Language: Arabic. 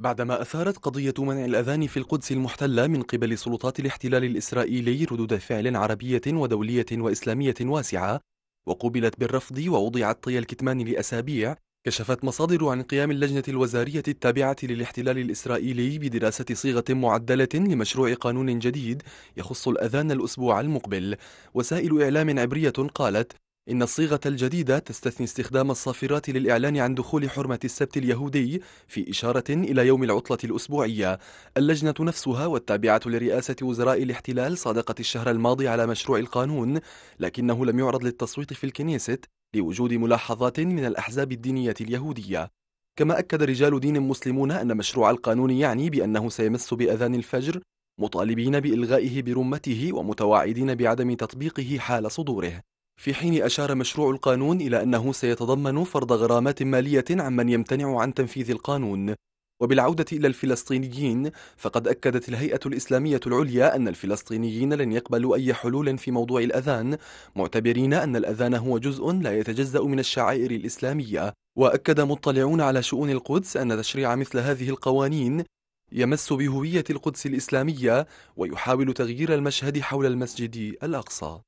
بعدما أثارت قضية منع الأذان في القدس المحتلة من قبل سلطات الاحتلال الإسرائيلي ردود فعل عربية ودولية وإسلامية واسعة وقوبلت بالرفض ووضعت طي الكتمان لأسابيع كشفت مصادر عن قيام اللجنة الوزارية التابعة للاحتلال الإسرائيلي بدراسة صيغة معدلة لمشروع قانون جديد يخص الأذان الأسبوع المقبل وسائل إعلام عبرية قالت إن الصيغة الجديدة تستثني استخدام الصافرات للإعلان عن دخول حرمة السبت اليهودي في إشارة إلى يوم العطلة الأسبوعية اللجنة نفسها والتابعة لرئاسة وزراء الاحتلال صادقت الشهر الماضي على مشروع القانون لكنه لم يعرض للتصويت في الكنيست لوجود ملاحظات من الأحزاب الدينية اليهودية كما أكد رجال دين مسلمون أن مشروع القانون يعني بأنه سيمس بأذان الفجر مطالبين بإلغائه برمته ومتوعدين بعدم تطبيقه حال صدوره في حين أشار مشروع القانون إلى أنه سيتضمن فرض غرامات مالية عمن يمتنع عن تنفيذ القانون وبالعودة إلى الفلسطينيين فقد أكدت الهيئة الإسلامية العليا أن الفلسطينيين لن يقبلوا أي حلول في موضوع الأذان معتبرين أن الأذان هو جزء لا يتجزأ من الشعائر الإسلامية وأكد مطلعون على شؤون القدس أن تشريع مثل هذه القوانين يمس بهوية القدس الإسلامية ويحاول تغيير المشهد حول المسجد الأقصى